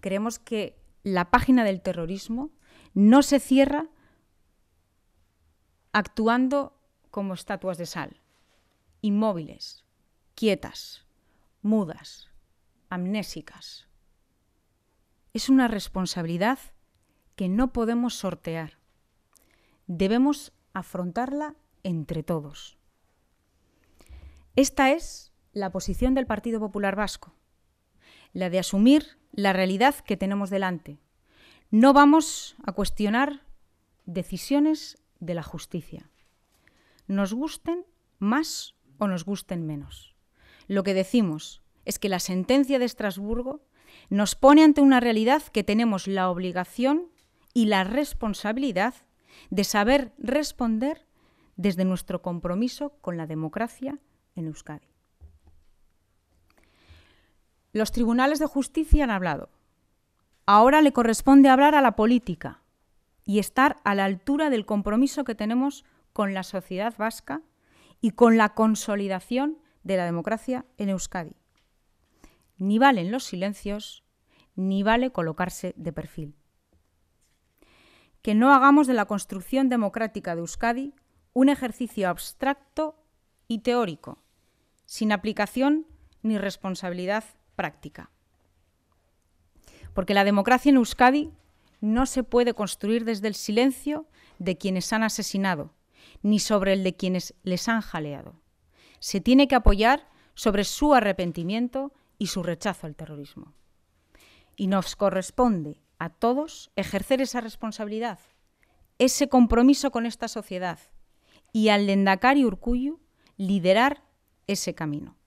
creemos que la página del terrorismo no se cierra actuando como estatuas de sal, inmóviles, quietas, mudas, amnésicas. Es una responsabilidad que no podemos sortear. Debemos afrontarla entre todos. Esta es la posición del Partido Popular Vasco, la de asumir la realidad que tenemos delante. No vamos a cuestionar decisiones de la justicia. Nos gusten más o nos gusten menos. Lo que decimos es que la sentencia de Estrasburgo nos pone ante una realidad que tenemos la obligación y la responsabilidad de saber responder desde nuestro compromiso con la democracia en Euskadi. Los tribunales de justicia han hablado. Ahora le corresponde hablar a la política y estar a la altura del compromiso que tenemos con la sociedad vasca y con la consolidación de la democracia en Euskadi. Ni valen los silencios, ni vale colocarse de perfil. Que no hagamos de la construcción democrática de Euskadi un ejercicio abstracto y teórico, sin aplicación ni responsabilidad práctica. Porque la democracia en Euskadi no se puede construir desde el silencio de quienes han asesinado, ni sobre el de quienes les han jaleado. Se tiene que apoyar sobre su arrepentimiento y su rechazo al terrorismo. Y nos corresponde a todos ejercer esa responsabilidad, ese compromiso con esta sociedad y al Lendakari Urcuyu liderar ese camino.